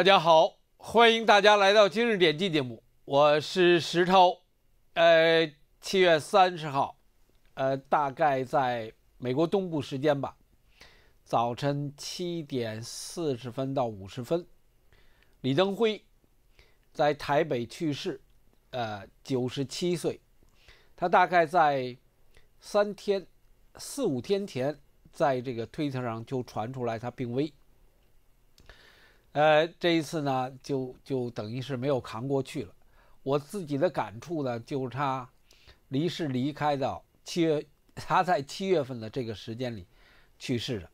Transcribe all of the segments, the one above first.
大家好，欢迎大家来到今日点击节目，我是石超。呃，七月三十号，呃，大概在美国东部时间吧，早晨七点四十分到五十分，李登辉在台北去世，呃，九十七岁。他大概在三天、四五天前，在这个推特上就传出来他病危。呃，这一次呢，就就等于是没有扛过去了。我自己的感触呢，就差离世离开的七月，他在七月份的这个时间里去世的。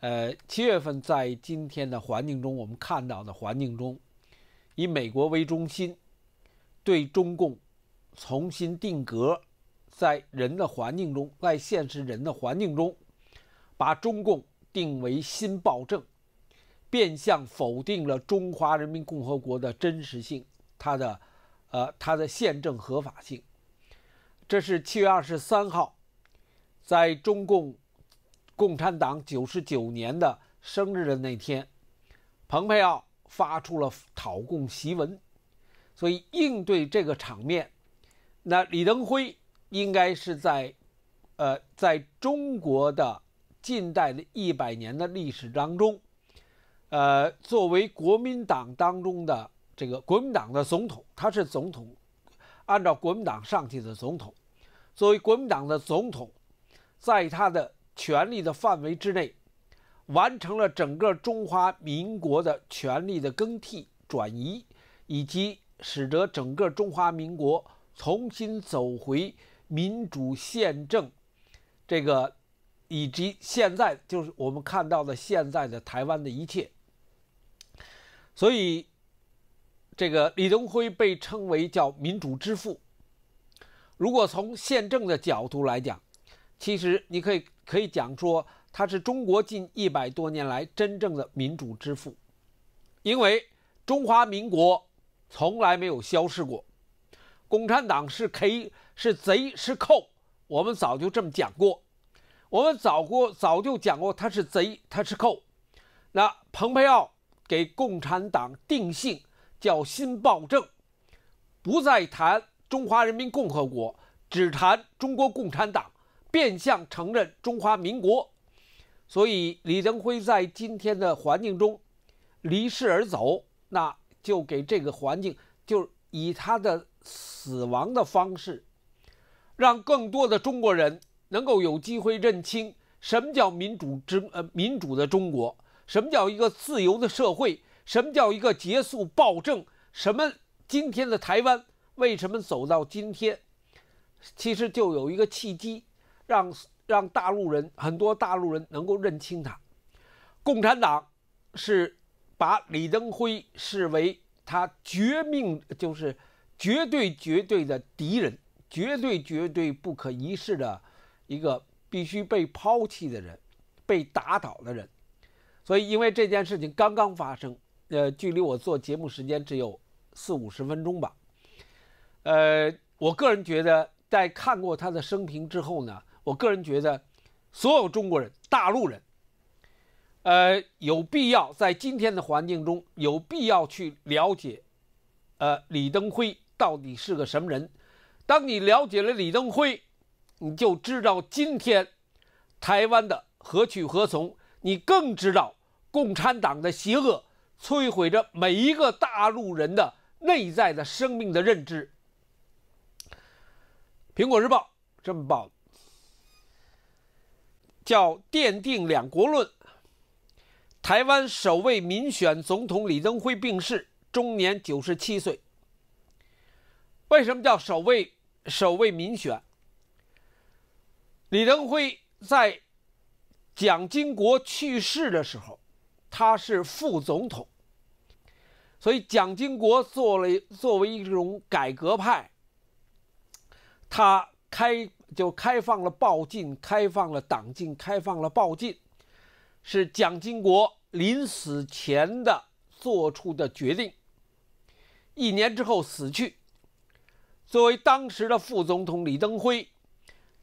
呃，七月份在今天的环境中，我们看到的环境中，以美国为中心，对中共重新定格在人的环境中，在现实人的环境中，把中共定为新暴政。变相否定了中华人民共和国的真实性，它的，呃，它的宪政合法性。这是七月二十三号，在中共共产党九十九年的生日的那天，蓬佩奥发出了讨共檄文。所以，应对这个场面，那李登辉应该是在，呃，在中国的近代的一百年的历史当中。呃，作为国民党当中的这个国民党的总统，他是总统，按照国民党上去的总统，作为国民党的总统，在他的权力的范围之内，完成了整个中华民国的权力的更替转移，以及使得整个中华民国重新走回民主宪政，这个以及现在就是我们看到的现在的台湾的一切。所以，这个李登辉被称为叫“民主之父”。如果从宪政的角度来讲，其实你可以可以讲说他是中国近一百多年来真正的民主之父，因为中华民国从来没有消失过。共产党是 K 是贼是寇，我们早就这么讲过，我们早过早就讲过他是贼，他是寇。那蓬佩奥。给共产党定性叫新暴政，不再谈中华人民共和国，只谈中国共产党，变相承认中华民国。所以李登辉在今天的环境中离世而走，那就给这个环境，就以他的死亡的方式，让更多的中国人能够有机会认清什么叫民主之呃民主的中国。什么叫一个自由的社会？什么叫一个结束暴政？什么今天的台湾为什么走到今天？其实就有一个契机，让让大陆人很多大陆人能够认清他。共产党是把李登辉视为他绝命，就是绝对绝对的敌人，绝对绝对不可一世的，一个必须被抛弃的人，被打倒的人。所以，因为这件事情刚刚发生，呃，距离我做节目时间只有四五十分钟吧，呃，我个人觉得，在看过他的生平之后呢，我个人觉得，所有中国人、大陆人，呃，有必要在今天的环境中，有必要去了解，呃，李登辉到底是个什么人。当你了解了李登辉，你就知道今天台湾的何去何从。你更知道共产党的邪恶摧毁着每一个大陆人的内在的生命的认知。《苹果日报》这么报叫“奠定两国论”。台湾首位民选总统李登辉病逝，终年九十七岁。为什么叫“首位”？“首位”民选。李登辉在。蒋经国去世的时候，他是副总统，所以蒋经国做了作为一种改革派，他开就开放了报禁，开放了党禁，开放了报禁，是蒋经国临死前的做出的决定。一年之后死去，作为当时的副总统李登辉，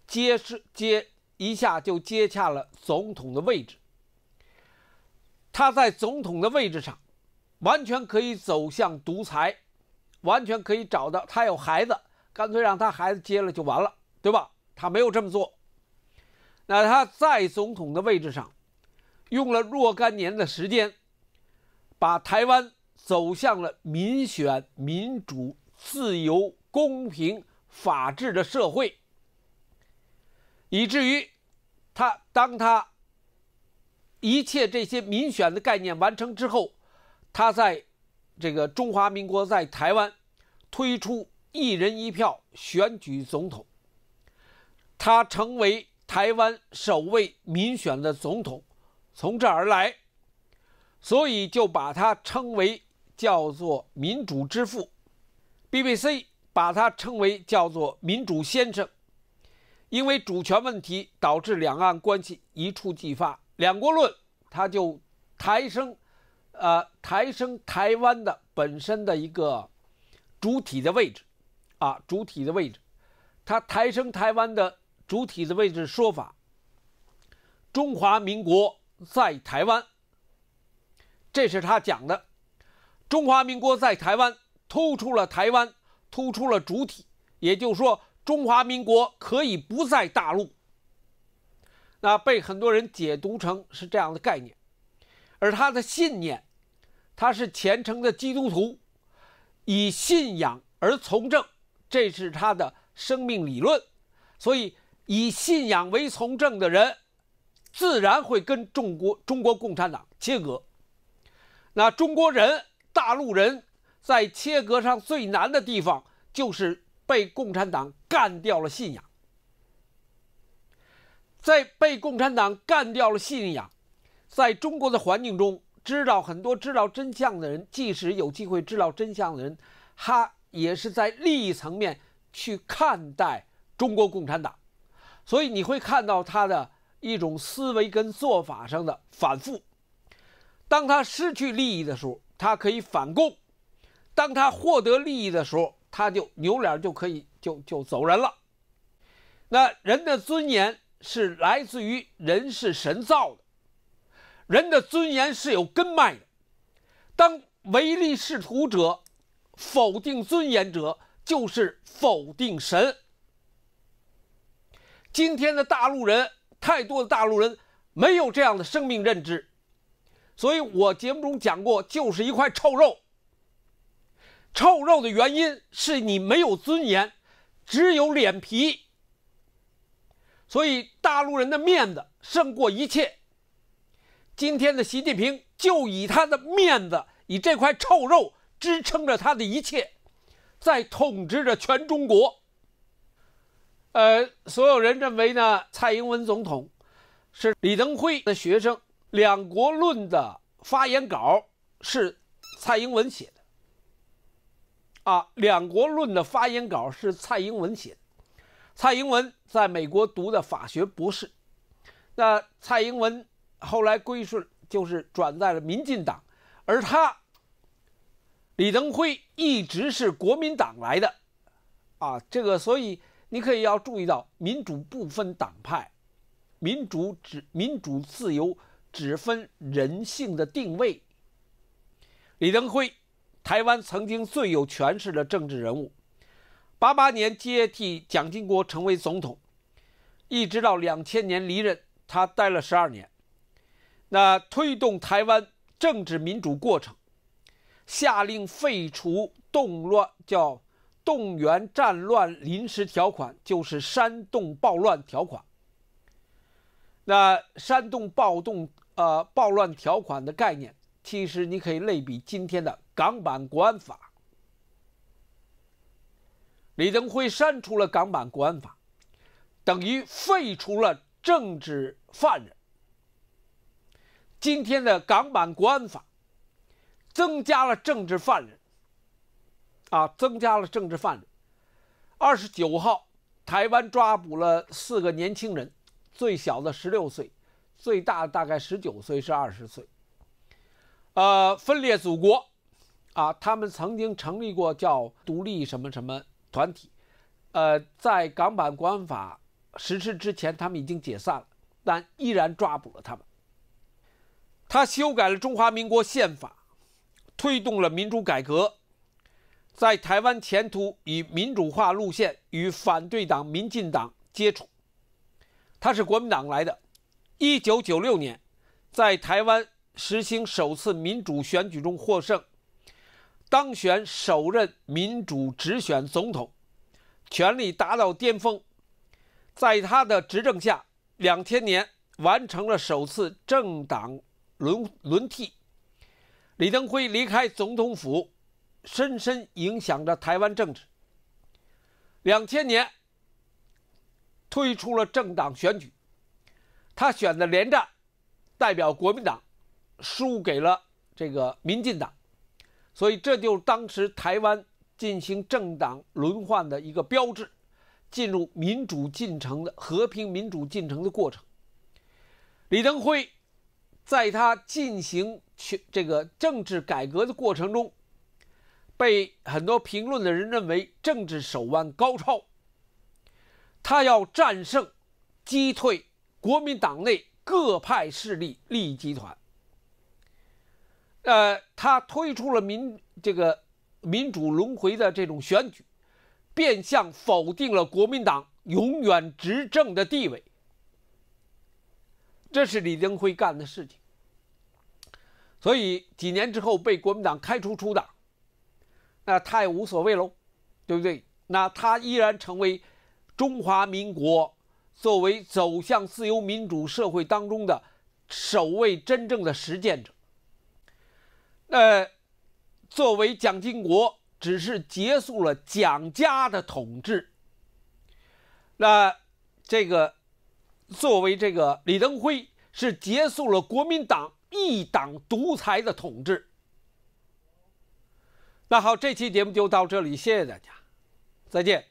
接是接。一下就接洽了总统的位置。他在总统的位置上，完全可以走向独裁，完全可以找到他有孩子，干脆让他孩子接了就完了，对吧？他没有这么做。那他在总统的位置上，用了若干年的时间，把台湾走向了民选、民主、自由、公平、法治的社会。以至于，他当他一切这些民选的概念完成之后，他在这个中华民国在台湾推出一人一票选举总统，他成为台湾首位民选的总统，从这而来，所以就把他称为叫做民主之父，BBC 把他称为叫做民主先生。因为主权问题导致两岸关系一触即发，两国论它就抬升，呃，抬升台湾的本身的一个主体的位置，啊，主体的位置，他抬升台湾的主体的位置说法，中华民国在台湾，这是他讲的，中华民国在台湾突出了台湾，突出了主体，也就是说。中华民国可以不在大陆，那被很多人解读成是这样的概念。而他的信念，他是虔诚的基督徒，以信仰而从政，这是他的生命理论。所以，以信仰为从政的人，自然会跟中国中国共产党切割。那中国人、大陆人在切割上最难的地方就是。被共产党干掉了信仰，在被共产党干掉了信仰，在中国的环境中，知道很多知道真相的人，即使有机会知道真相的人，他也是在利益层面去看待中国共产党，所以你会看到他的一种思维跟做法上的反复。当他失去利益的时候，他可以反共；当他获得利益的时候，他就扭脸就可以就就走人了。那人的尊严是来自于人是神造的，人的尊严是有根脉的。当唯利是图者否定尊严者，就是否定神。今天的大陆人太多的大陆人没有这样的生命认知，所以我节目中讲过，就是一块臭肉。臭肉的原因是你没有尊严，只有脸皮。所以大陆人的面子胜过一切。今天的习近平就以他的面子，以这块臭肉支撑着他的一切，在统治着全中国。呃，所有人认为呢，蔡英文总统是李登辉的学生，两国论的发言稿是蔡英文写的。啊，两国论的发言稿是蔡英文写。蔡英文在美国读的法学博士。那蔡英文后来归顺，就是转在了民进党。而他，李登辉一直是国民党来的。啊，这个，所以你可以要注意到，民主不分党派，民主只民主自由只分人性的定位。李登辉。台湾曾经最有权势的政治人物，八八年接替蒋经国成为总统，一直到两千年离任，他待了十二年。那推动台湾政治民主过程，下令废除动乱叫动员战乱临时条款，就是煽动暴乱条款。那煽动暴动呃暴乱条款的概念。其实你可以类比今天的港版国安法。李登辉删除了港版国安法，等于废除了政治犯人。今天的港版国安法增加了政治犯人，啊，增加了政治犯人。二十九号，台湾抓捕了四个年轻人，最小的十六岁，最大的大概十九岁，是二十岁。呃，分裂祖国，啊，他们曾经成立过叫“独立什么什么”团体，呃，在港版国安法实施之前，他们已经解散了，但依然抓捕了他们。他修改了中华民国宪法，推动了民主改革，在台湾前途与民主化路线与反对党民进党接触。他是国民党来的，一九九六年，在台湾。实行首次民主选举中获胜，当选首任民主直选总统，权力达到巅峰。在他的执政下，两千年完成了首次政党轮轮替。李登辉离开总统府，深深影响着台湾政治。两千年推出了政党选举，他选的连战代表国民党。输给了这个民进党，所以这就是当时台湾进行政党轮换的一个标志，进入民主进程的和平民主进程的过程。李登辉在他进行全这个政治改革的过程中，被很多评论的人认为政治手腕高超。他要战胜、击退国民党内各派势力利益集团。呃，他推出了民这个民主轮回的这种选举，变相否定了国民党永远执政的地位。这是李登辉干的事情，所以几年之后被国民党开除出党，那他也无所谓喽，对不对？那他依然成为中华民国作为走向自由民主社会当中的首位真正的实践者。呃，作为蒋经国，只是结束了蒋家的统治。那这个，作为这个李登辉，是结束了国民党一党独裁的统治。那好，这期节目就到这里，谢谢大家，再见。